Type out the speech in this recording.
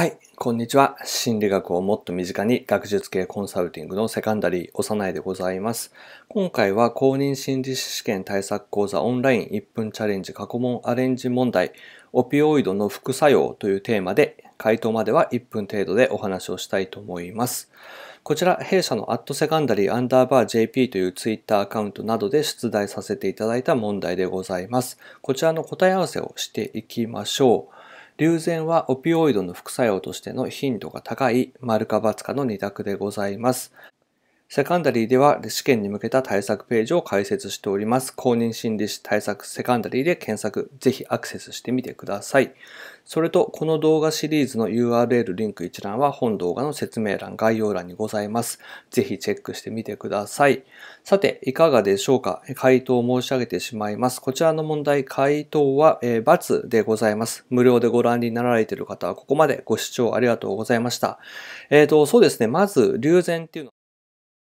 はい、こんにちは。心理学をもっと身近に学術系コンサルティングのセカンダリー、幼さないでございます。今回は公認心理士試験対策講座オンライン1分チャレンジ過去問アレンジ問題、オピオイドの副作用というテーマで、回答までは1分程度でお話をしたいと思います。こちら、弊社のアットセカンダリーアンダーバー JP という Twitter アカウントなどで出題させていただいた問題でございます。こちらの答え合わせをしていきましょう。流前はオピオイドの副作用としての頻度が高い、丸かツかの2択でございます。セカンダリーでは試験に向けた対策ページを開設しております。公認心理師対策セカンダリーで検索、ぜひアクセスしてみてください。それと、この動画シリーズの URL リンク一覧は本動画の説明欄、概要欄にございます。ぜひチェックしてみてください。さて、いかがでしょうか回答を申し上げてしまいます。こちらの問題、回答は、えー、×でございます。無料でご覧になられている方はここまでご視聴ありがとうございました。えっ、ー、と、そうですね。まず、流前っていうの